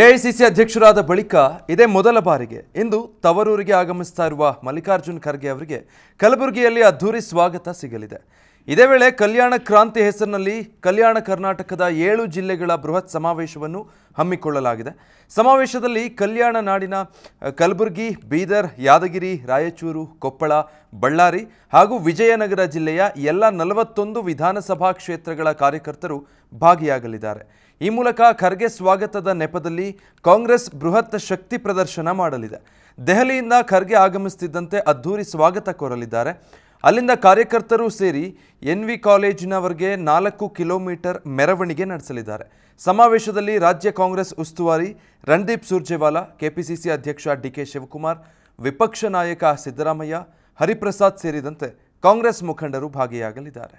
AICC ಅಧ್ಯಕ್ಷರಾದ ಬಳಿಕ ಇದೇ ಮೊದಲ ಬಾರಿಗೆ ಇಂದು ತವರೂರಿಗೆ ಆಗಮಿಸ್ತಾ ಇರುವ ಮಲ್ಲಿಕಾರ್ಜುನ್ ಖರ್ಗೆ ಅವರಿಗೆ ಕಲಬುರಗಿಯಲ್ಲಿ ಅದ್ಧೂರಿ ಸ್ವಾಗತ ಸಿಗಲಿದೆ ಇದೇ ವೇಳೆ ಕಲ್ಯಾಣ ಕ್ರಾಂತಿ ಹೆಸರಿನಲ್ಲಿ ಕಲ್ಯಾಣ ಕರ್ನಾಟಕದ ಏಳು ಜಿಲ್ಲೆಗಳ ಬೃಹತ್ ಸಮಾವೇಶವನ್ನು ಹಮ್ಮಿಕೊಳ್ಳಲಾಗಿದೆ ಸಮಾವೇಶದಲ್ಲಿ ಕಲ್ಯಾಣ ನಾಡಿನ ಕಲಬುರಗಿ ಬೀದರ್ ಯಾದಗಿರಿ ರಾಯಚೂರು ಕೊಪ್ಪಳ ಬಳ್ಳಾರಿ ಹಾಗೂ ವಿಜಯನಗರ ಜಿಲ್ಲೆಯ ಎಲ್ಲ ನಲವತ್ತೊಂದು ವಿಧಾನಸಭಾ ಕ್ಷೇತ್ರಗಳ ಕಾರ್ಯಕರ್ತರು ಭಾಗಿಯಾಗಲಿದ್ದಾರೆ ಈ ಮೂಲಕ ಖರ್ಗೆ ಸ್ವಾಗತದ ನೆಪದಲ್ಲಿ ಕಾಂಗ್ರೆಸ್ ಬೃಹತ್ ಶಕ್ತಿ ಪ್ರದರ್ಶನ ಮಾಡಲಿದೆ ದೆಹಲಿಯಿಂದ ಖರ್ಗೆ ಆಗಮಿಸುತ್ತಿದ್ದಂತೆ ಅದ್ಧೂರಿ ಸ್ವಾಗತ ಕೋರಲಿದ್ದಾರೆ ಅಲ್ಲಿಂದ ಕಾರ್ಯಕರ್ತರು ಸೇರಿ ಎನ್ ವಿ ಕಾಲೇಜಿನವರೆಗೆ ನಾಲ್ಕು ಕಿಲೋಮೀಟರ್ ಮೆರವಣಿಗೆ ನಡೆಸಲಿದ್ದಾರೆ ಸಮಾವೇಶದಲ್ಲಿ ರಾಜ್ಯ ಕಾಂಗ್ರೆಸ್ ಉಸ್ತುವಾರಿ ರಣದೀಪ್ ಸುರ್ಜೇವಾಲಾ ಕೆಪಿಸಿಸಿ ಅಧ್ಯಕ್ಷ ಡಿಕೆ ಶಿವಕುಮಾರ್ ವಿಪಕ್ಷ ನಾಯಕ ಸಿದ್ದರಾಮಯ್ಯ ಹರಿಪ್ರಸಾದ್ ಸೇರಿದಂತೆ ಕಾಂಗ್ರೆಸ್ ಮುಖಂಡರು ಭಾಗಿಯಾಗಲಿದ್ದಾರೆ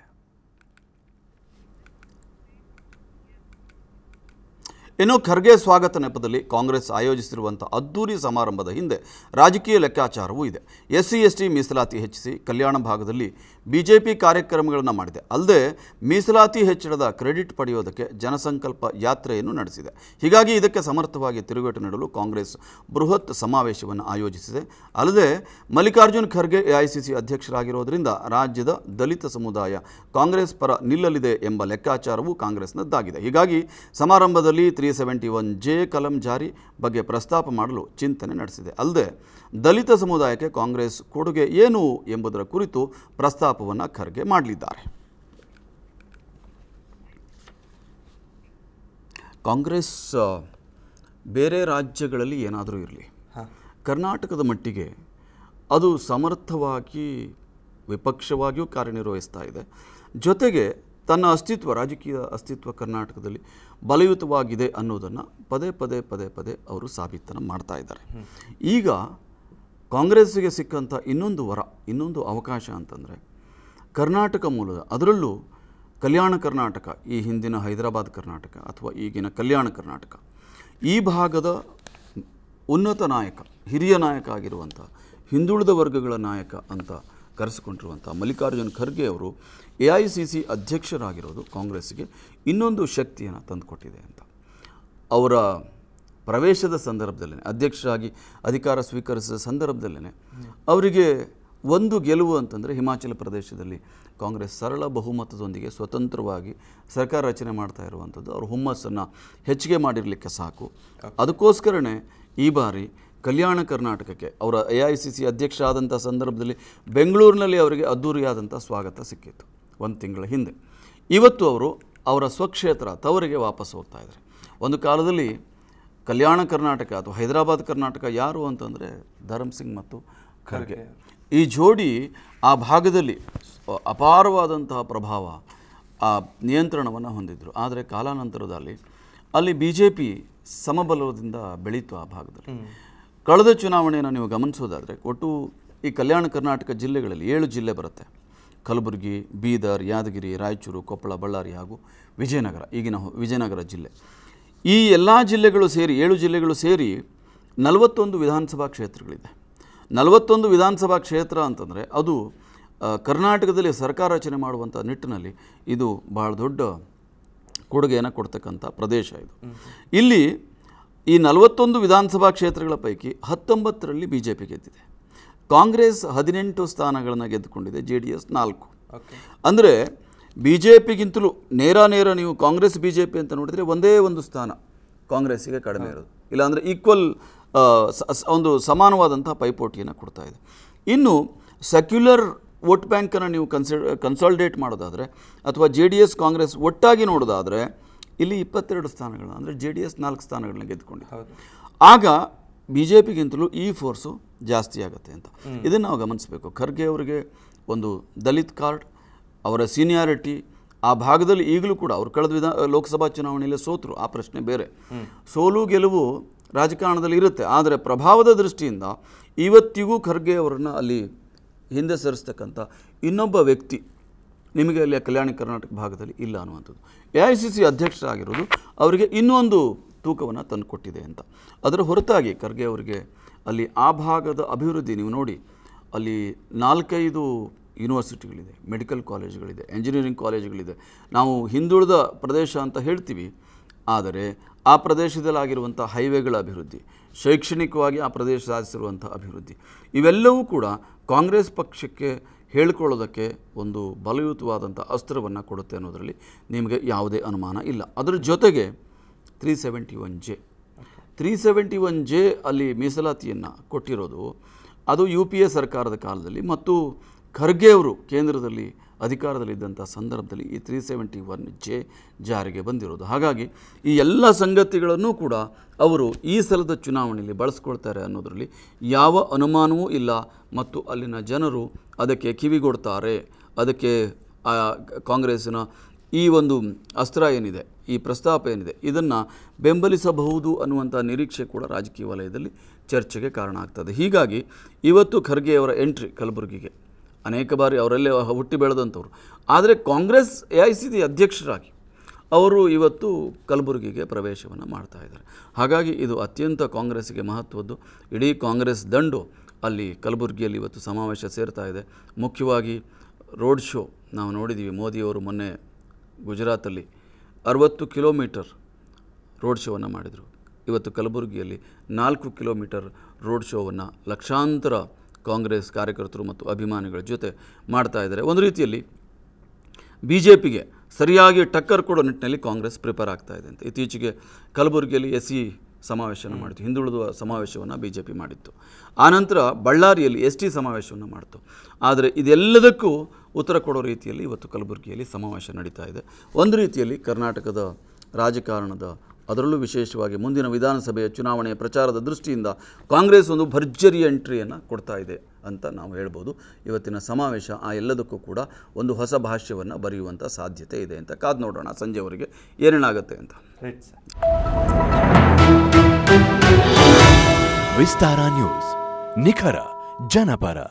ಇನ್ನು ಖರ್ಗೆ ಸ್ವಾಗತ ನೆಪದಲ್ಲಿ ಕಾಂಗ್ರೆಸ್ ಆಯೋಜಿಸಿರುವಂಥ ಅದ್ದೂರಿ ಸಮಾರಂಭದ ಹಿಂದೆ ರಾಜಕೀಯ ಲೆಕ್ಕಾಚಾರವೂ ಇದೆ ಎಸ್ ಸಿ ಎಸ್ ಟಿ ಮೀಸಲಾತಿ ಹೆಚ್ಚಿಸಿ ಕಲ್ಯಾಣ ಭಾಗದಲ್ಲಿ ಬಿಜೆಪಿ ಕಾರ್ಯಕ್ರಮಗಳನ್ನು ಮಾಡಿದೆ ಅಲ್ಲದೆ ಮೀಸಲಾತಿ ಹೆಚ್ಚಳದ ಕ್ರೆಡಿಟ್ ಪಡೆಯೋದಕ್ಕೆ ಜನಸಂಕಲ್ಪ ಯಾತ್ರೆಯನ್ನು ನಡೆಸಿದೆ ಹೀಗಾಗಿ ಇದಕ್ಕೆ ಸಮರ್ಥವಾಗಿ ತಿರುಗೇಟು ನೀಡಲು ಕಾಂಗ್ರೆಸ್ ಬೃಹತ್ ಸಮಾವೇಶವನ್ನು ಆಯೋಜಿಸಿದೆ ಅಲ್ಲದೆ ಮಲ್ಲಿಕಾರ್ಜುನ್ ಖರ್ಗೆ ಎಐಸಿಸಿ ಅಧ್ಯಕ್ಷರಾಗಿರೋದರಿಂದ ರಾಜ್ಯದ ದಲಿತ ಸಮುದಾಯ ಕಾಂಗ್ರೆಸ್ ಪರ ನಿಲ್ಲಲಿದೆ ಎಂಬ ಲೆಕ್ಕಾಚಾರವೂ ಕಾಂಗ್ರೆಸ್ನದ್ದಾಗಿದೆ ಹೀಗಾಗಿ ಸಮಾರಂಭದಲ್ಲಿ 371 ಸೆವೆಂಟಿ ಒನ್ ಜೆ ಕಲಂ ಜಾರಿ ಬಗ್ಗೆ ಪ್ರಸ್ತಾಪ ಮಾಡಲು ಚಿಂತನೆ ನಡೆಸಿದೆ ಅಲ್ಲದೆ ದಲಿತ ಸಮುದಾಯಕ್ಕೆ ಕಾಂಗ್ರೆಸ್ ಕೊಡುಗೆ ಏನು ಎಂಬುದರ ಕುರಿತು ಪ್ರಸ್ತಾಪವನ್ನು ಖರ್ಗೆ ಮಾಡಲಿದ್ದಾರೆ ಕಾಂಗ್ರೆಸ್ ಬೇರೆ ರಾಜ್ಯಗಳಲ್ಲಿ ಏನಾದರೂ ಇರಲಿ ಕರ್ನಾಟಕದ ಮಟ್ಟಿಗೆ ಅದು ಸಮರ್ಥವಾಗಿ ವಿಪಕ್ಷವಾಗಿಯೂ ಕಾರ್ಯನಿರ್ವಹಿಸ್ತಾ ಇದೆ ಜೊತೆಗೆ ತನ್ನ ಅಸ್ತಿತ್ವ ರಾಜಕೀಯ ಅಸ್ತಿತ್ವ ಕರ್ನಾಟಕದಲ್ಲಿ ಬಲಯುತವಾಗಿದೆ ಅನ್ನೋದನ್ನು ಪದೇ ಪದೇ ಪದೇ ಪದೇ ಅವರು ಸಾಬೀತನ್ನು ಮಾಡ್ತಾ ಇದ್ದಾರೆ ಈಗ ಕಾಂಗ್ರೆಸ್ಸಿಗೆ ಸಿಕ್ಕಂಥ ಇನ್ನೊಂದು ವರ ಇನ್ನೊಂದು ಅವಕಾಶ ಅಂತಂದರೆ ಕರ್ನಾಟಕ ಮೂಲದ ಅದರಲ್ಲೂ ಕಲ್ಯಾಣ ಕರ್ನಾಟಕ ಈ ಹಿಂದಿನ ಹೈದರಾಬಾದ್ ಕರ್ನಾಟಕ ಅಥವಾ ಈಗಿನ ಕಲ್ಯಾಣ ಕರ್ನಾಟಕ ಈ ಭಾಗದ ಉನ್ನತ ನಾಯಕ ಹಿರಿಯ ನಾಯಕ ಆಗಿರುವಂಥ ಹಿಂದುಳಿದ ವರ್ಗಗಳ ನಾಯಕ ಅಂತ ಕರೆಸಿಕೊಂಡಿರುವಂಥ ಮಲ್ಲಿಕಾರ್ಜುನ್ ಖರ್ಗೆ ಅವರು ಎ ಐ ಸಿ ಸಿ ಅಧ್ಯಕ್ಷರಾಗಿರೋದು ಕಾಂಗ್ರೆಸ್ಗೆ ಇನ್ನೊಂದು ಶಕ್ತಿಯನ್ನು ತಂದುಕೊಟ್ಟಿದೆ ಅಂತ ಅವರ ಪ್ರವೇಶದ ಸಂದರ್ಭದಲ್ಲೇ ಅಧ್ಯಕ್ಷರಾಗಿ ಅಧಿಕಾರ ಸ್ವೀಕರಿಸಿದ ಸಂದರ್ಭದಲ್ಲೇ ಅವರಿಗೆ ಒಂದು ಗೆಲುವು ಅಂತಂದರೆ ಹಿಮಾಚಲ ಪ್ರದೇಶದಲ್ಲಿ ಕಾಂಗ್ರೆಸ್ ಸರಳ ಬಹುಮತದೊಂದಿಗೆ ಸ್ವತಂತ್ರವಾಗಿ ಸರ್ಕಾರ ರಚನೆ ಮಾಡ್ತಾ ಇರುವಂಥದ್ದು ಅವ್ರ ಹುಮ್ಮಸ್ಸನ್ನು ಹೆಚ್ಚಿಗೆ ಮಾಡಿರಲಿಕ್ಕೆ ಸಾಕು ಅದಕ್ಕೋಸ್ಕರನೇ ಈ ಬಾರಿ ಕಲ್ಯಾಣ ಕರ್ನಾಟಕಕ್ಕೆ ಅವರ ಎ ಐ ಸಿ ಸಿ ಅಧ್ಯಕ್ಷ ಆದಂಥ ಸಂದರ್ಭದಲ್ಲಿ ಬೆಂಗಳೂರಿನಲ್ಲಿ ಅವರಿಗೆ ಅದ್ದೂರಿಯಾದಂಥ ಸ್ವಾಗತ ಸಿಕ್ಕಿತ್ತು ಒಂದು ತಿಂಗಳ ಹಿಂದೆ ಇವತ್ತು ಅವರು ಅವರ ಸ್ವಕ್ಷೇತ್ರ ತವರಿಗೆ ವಾಪಸ್ ಹೋಗ್ತಾ ಇದ್ದಾರೆ ಒಂದು ಕಾಲದಲ್ಲಿ ಕಲ್ಯಾಣ ಕರ್ನಾಟಕ ಅಥವಾ ಹೈದರಾಬಾದ್ ಕರ್ನಾಟಕ ಯಾರು ಅಂತಂದರೆ ಧರಮ್ ಸಿಂಗ್ ಮತ್ತು ಖರ್ಗೆ ಈ ಜೋಡಿ ಆ ಭಾಗದಲ್ಲಿ ಅಪಾರವಾದಂತಹ ಪ್ರಭಾವ ಆ ನಿಯಂತ್ರಣವನ್ನು ಹೊಂದಿದ್ದರು ಆದರೆ ಕಾಲಾನಂತರದಲ್ಲಿ ಅಲ್ಲಿ ಬಿ ಜೆ ಪಿ ಸಮಬಲದಿಂದ ಬೆಳೀತು ಆ ಭಾಗದಲ್ಲಿ ಕಳೆದ ಚುನಾವಣೆಯನ್ನು ನೀವು ಗಮನಿಸೋದಾದರೆ ಒಟ್ಟು ಈ ಕಲ್ಯಾಣ ಕರ್ನಾಟಕ ಜಿಲ್ಲೆಗಳಲ್ಲಿ ಏಳು ಜಿಲ್ಲೆ ಬರುತ್ತೆ ಕಲಬುರಗಿ ಬೀದರ್ ಯಾದಗಿರಿ ರಾಯಚೂರು ಕೊಪ್ಪಳ ಬಳ್ಳಾರಿ ಹಾಗೂ ವಿಜಯನಗರ ಈಗಿನ ವಿಜಯನಗರ ಜಿಲ್ಲೆ ಈ ಎಲ್ಲ ಜಿಲ್ಲೆಗಳು ಸೇರಿ ಏಳು ಜಿಲ್ಲೆಗಳು ಸೇರಿ ನಲವತ್ತೊಂದು ವಿಧಾನಸಭಾ ಕ್ಷೇತ್ರಗಳಿದೆ ನಲವತ್ತೊಂದು ವಿಧಾನಸಭಾ ಕ್ಷೇತ್ರ ಅಂತಂದರೆ ಅದು ಕರ್ನಾಟಕದಲ್ಲಿ ಸರ್ಕಾರ ರಚನೆ ಮಾಡುವಂಥ ನಿಟ್ಟಿನಲ್ಲಿ ಇದು ಭಾಳ ದೊಡ್ಡ ಕೊಡುಗೆಯನ್ನು ಕೊಡ್ತಕ್ಕಂಥ ಪ್ರದೇಶ ಇದು ಇಲ್ಲಿ ಈ ನಲವತ್ತೊಂದು ವಿಧಾನಸಭಾ ಕ್ಷೇತ್ರಗಳ ಪೈಕಿ ಹತ್ತೊಂಬತ್ತರಲ್ಲಿ ಬಿ ಜೆ ಪಿ ಗೆದ್ದಿದೆ ಕಾಂಗ್ರೆಸ್ ಹದಿನೆಂಟು ಸ್ಥಾನಗಳನ್ನು ಗೆದ್ದುಕೊಂಡಿದೆ ಜೆ ಡಿ ಎಸ್ ನಾಲ್ಕು ಅಂದರೆ ಬಿ ಜೆ ಪಿಗಿಂತಲೂ ನೇರ ನೇರ ನೀವು ಕಾಂಗ್ರೆಸ್ ಬಿ ಜೆ ಪಿ ಅಂತ ನೋಡಿದರೆ ಒಂದೇ ಒಂದು ಸ್ಥಾನ ಕಾಂಗ್ರೆಸ್ಸಿಗೆ ಕಡಿಮೆ ಇರೋದು ಇಲ್ಲಾಂದರೆ ಈಕ್ವಲ್ ಒಂದು ಸಮಾನವಾದಂಥ ಪೈಪೋಟಿಯನ್ನು ಕೊಡ್ತಾ ಇದೆ ಇನ್ನು ಸೆಕ್ಯುಲರ್ ವೋಟ್ ಬ್ಯಾಂಕನ್ನು ನೀವು ಕನ್ಸಿ ಕನ್ಸಾಲ್ಡೇಟ್ ಮಾಡೋದಾದರೆ ಅಥವಾ ಜೆ ಡಿ ಎಸ್ ಕಾಂಗ್ರೆಸ್ ಒಟ್ಟಾಗಿ ನೋಡೋದಾದರೆ ಇಲ್ಲಿ ಇಪ್ಪತ್ತೆರಡು ಸ್ಥಾನಗಳನ್ನ ಅಂದರೆ ಜೆ ಡಿ ಎಸ್ ನಾಲ್ಕು ಸ್ಥಾನಗಳನ್ನ ಗೆದ್ದುಕೊಂಡಿದೆ ಆಗ ಬಿ ಜೆ ಪಿಗಿಂತಲೂ ಈ ಫೋರ್ಸು ಜಾಸ್ತಿ ಆಗುತ್ತೆ ಅಂತ ಇದನ್ನು ನಾವು ಗಮನಿಸಬೇಕು ಖರ್ಗೆ ಅವರಿಗೆ ಒಂದು ದಲಿತ್ ಕಾರ್ಡ್ ಅವರ ಸೀನಿಯಾರಿಟಿ ಆ ಭಾಗದಲ್ಲಿ ಈಗಲೂ ಕೂಡ ಅವರು ಕಳೆದ ವಿಧಾನ ಲೋಕಸಭಾ ಚುನಾವಣೆಯಲ್ಲಿ ಸೋತರು ಆ ಪ್ರಶ್ನೆ ಬೇರೆ ಸೋಲು ಗೆಲುವು ರಾಜಕಾರಣದಲ್ಲಿ ಇರುತ್ತೆ ಆದರೆ ಪ್ರಭಾವದ ದೃಷ್ಟಿಯಿಂದ ಇವತ್ತಿಗೂ ಖರ್ಗೆ ಅವರನ್ನು ಅಲ್ಲಿ ಹಿಂದೆ ಸರಿಸ್ತಕ್ಕಂಥ ಇನ್ನೊಬ್ಬ ವ್ಯಕ್ತಿ ನಿಮಗೆ ಅಲ್ಲಿ ಕಲ್ಯಾಣ ಕರ್ನಾಟಕ ಭಾಗದಲ್ಲಿ ಇಲ್ಲ ಅನ್ನುವಂಥದ್ದು ಎ ಐ ಸಿ ಸಿ ಅಧ್ಯಕ್ಷರಾಗಿರೋದು ಅವರಿಗೆ ಇನ್ನೊಂದು ತೂಕವನ್ನು ತಂದುಕೊಟ್ಟಿದೆ ಅಂತ ಅದರ ಹೊರತಾಗಿ ಖರ್ಗೆ ಅವರಿಗೆ ಅಲ್ಲಿ ಆ ಭಾಗದ ಅಭಿವೃದ್ಧಿ ನೀವು ನೋಡಿ ಅಲ್ಲಿ ನಾಲ್ಕೈದು ಯೂನಿವರ್ಸಿಟಿಗಳಿದೆ ಮೆಡಿಕಲ್ ಕಾಲೇಜುಗಳಿದೆ ಎಂಜಿನಿಯರಿಂಗ್ ಕಾಲೇಜುಗಳಿದೆ ನಾವು ಹಿಂದುಳಿದ ಪ್ರದೇಶ ಅಂತ ಹೇಳ್ತೀವಿ ಆದರೆ ಆ ಪ್ರದೇಶದಲ್ಲಾಗಿರುವಂಥ ಹೈವೇಗಳ ಅಭಿವೃದ್ಧಿ ಶೈಕ್ಷಣಿಕವಾಗಿ ಆ ಪ್ರದೇಶ ಸಾಧಿಸಿರುವಂಥ ಅಭಿವೃದ್ಧಿ ಇವೆಲ್ಲವೂ ಕೂಡ ಕಾಂಗ್ರೆಸ್ ಪಕ್ಷಕ್ಕೆ ಹೇಳ್ಕೊಳ್ಳೋದಕ್ಕೆ ಒಂದು ಬಲಯುತವಾದಂಥ ಅಸ್ತ್ರವನ್ನು ಕೊಡುತ್ತೆ ಅನ್ನೋದರಲ್ಲಿ ನಿಮಗೆ ಯಾವುದೇ ಅನುಮಾನ ಇಲ್ಲ ಅದರ ಜೊತೆಗೆ three seventy one J three seventy one J ಅಲ್ಲಿ ಮೀಸಲಾತಿಯನ್ನು ಕೊಟ್ಟಿರೋದು ಅದು ಯು ಪಿ ಎ ಸರ್ಕಾರದ ಕಾಲದಲ್ಲಿ ಮತ್ತು ಖರ್ಗೆ ಅವರು ಕೇಂದ್ರದಲ್ಲಿ ಅಧಿಕಾರದಲ್ಲಿದ್ದಂಥ ಸಂದರ್ಭದಲ್ಲಿ ಈ ತ್ರೀ ಸೆವೆಂಟಿ ಒನ್ ಜೆ ಜಾರಿಗೆ ಬಂದಿರೋದು ಹಾಗಾಗಿ ಈ ಎಲ್ಲ ಸಂಗತಿಗಳನ್ನು ಕೂಡ ಅವರು ಈ ಸಲದ ಚುನಾವಣೆಯಲ್ಲಿ ಬಳಸ್ಕೊಳ್ತಾರೆ ಅನ್ನೋದರಲ್ಲಿ ಯಾವ ಅನುಮಾನವೂ ಇಲ್ಲ ಮತ್ತು ಅಲ್ಲಿನ ಜನರು ಅದಕ್ಕೆ ಕಿವಿಗೊಡ್ತಾರೆ ಅದಕ್ಕೆ ಕಾಂಗ್ರೆಸ್ಸಿನ ಈ ಒಂದು ಅಸ್ತ್ರ ಏನಿದೆ ಈ ಪ್ರಸ್ತಾಪ ಏನಿದೆ ಇದನ್ನು ಬೆಂಬಲಿಸಬಹುದು ಅನ್ನುವಂಥ ನಿರೀಕ್ಷೆ ಕೂಡ ರಾಜಕೀಯ ವಲಯದಲ್ಲಿ ಚರ್ಚೆಗೆ ಕಾರಣ ಆಗ್ತದೆ ಹೀಗಾಗಿ ಇವತ್ತು ಖರ್ಗೆಯವರ ಎಂಟ್ರಿ ಕಲಬುರಗಿಗೆ ಅನೇಕ ಬಾರಿ ಅವರಲ್ಲೇ ಹುಟ್ಟಿ ಬೆಳೆದಂಥವ್ರು ಆದರೆ Congress A I C C ಅಧ್ಯಕ್ಷರಾಗಿ ಅವರು ಇವತ್ತು ಕಲಬುರಗಿಗೆ ಪ್ರವೇಶವನ್ನು ಮಾಡ್ತಾ ಇದ್ದಾರೆ ಹಾಗಾಗಿ ಇದು ಅತ್ಯಂತ ಕಾಂಗ್ರೆಸ್ಗೆ ಮಹತ್ವದ್ದು ಇಡೀ ಕಾಂಗ್ರೆಸ್ ದಂಡು ಅಲ್ಲಿ ಕಲಬುರಗಿಯಲ್ಲಿ ಇವತ್ತು ಸಮಾವೇಶ ಸೇರ್ತಾ ಇದೆ ಮುಖ್ಯವಾಗಿ ರೋಡ್ ಶೋ ನಾವು ನೋಡಿದ್ದೀವಿ ಮೋದಿಯವರು ಮೊನ್ನೆ ಗುಜರಾತಲ್ಲಿ ಅರವತ್ತು ಕಿಲೋಮೀಟರ್ ರೋಡ್ ಶೋವನ್ನು ಮಾಡಿದರು ಇವತ್ತು ಕಲಬುರಗಿಯಲ್ಲಿ ನಾಲ್ಕು ಕಿಲೋಮೀಟರ್ ರೋಡ್ ಶೋವನ್ನು ಲಕ್ಷಾಂತರ ಕಾಂಗ್ರೆಸ್ ಕಾರ್ಯಕರ್ತರು ಮತ್ತು ಅಭಿಮಾನಿಗಳ ಜೊತೆ ಮಾಡ್ತಾ ಇದ್ದಾರೆ ಒಂದು ರೀತಿಯಲ್ಲಿ ಬಿ ಜೆ ಪಿಗೆ ಸರಿಯಾಗಿ ಟಕ್ಕರ್ ಕೊಡೋ ನಿಟ್ಟಿನಲ್ಲಿ ಕಾಂಗ್ರೆಸ್ ಪ್ರಿಪೇರ್ ಆಗ್ತಾ ಇದೆ ಅಂತ ಇತ್ತೀಚೆಗೆ ಕಲಬುರಗಿಯಲ್ಲಿ ಎಸ್ ಸಿ ಸಮಾವೇಶವನ್ನು ಮಾಡಿತು ಹಿಂದುಳಿದ ಸಮಾವೇಶವನ್ನು ಬಿ ಜೆ ಪಿ ಮಾಡಿತ್ತು ಆನಂತರ ಬಳ್ಳಾರಿಯಲ್ಲಿ ಎಸ್ ಟಿ ಸಮಾವೇಶವನ್ನು ಮಾಡಿತು ಆದರೆ ಇದೆಲ್ಲದಕ್ಕೂ ಉತ್ತರ ಕೊಡೋ ರೀತಿಯಲ್ಲಿ ಇವತ್ತು ಕಲಬುರಗಿಯಲ್ಲಿ ಸಮಾವೇಶ ನಡೀತಾ ಇದೆ ಒಂದು ರೀತಿಯಲ್ಲಿ ಕರ್ನಾಟಕದ ರಾಜಕಾರಣದ ಅದರಲ್ಲೂ ವಿಶೇಷವಾಗಿ ಮುಂದಿನ ವಿಧಾನಸಭೆಯ ಚುನಾವಣೆಯ ಪ್ರಚಾರದ ದೃಷ್ಟಿಯಿಂದ ಕಾಂಗ್ರೆಸ್ ಒಂದು ಭರ್ಜರಿ ಎಂಟ್ರಿಯನ್ನು ಕೊಡ್ತಾ ಇದೆ ಅಂತ ನಾವು ಹೇಳ್ಬೋದು ಇವತ್ತಿನ ಸಮಾವೇಶ ಆ ಎಲ್ಲದಕ್ಕೂ ಕೂಡ ಒಂದು ಹೊಸ ಭಾಷ್ಯವನ್ನು ಬರೆಯುವಂಥ ಸಾಧ್ಯತೆ ಇದೆ ಅಂತ ಕಾದು ನೋಡೋಣ ಸಂಜೆವರೆಗೆ ಏನೇನಾಗುತ್ತೆ ಅಂತ ವಿಸ್ತಾರ ನ್ಯೂಸ್ ನಿಖರ ಜನಪರ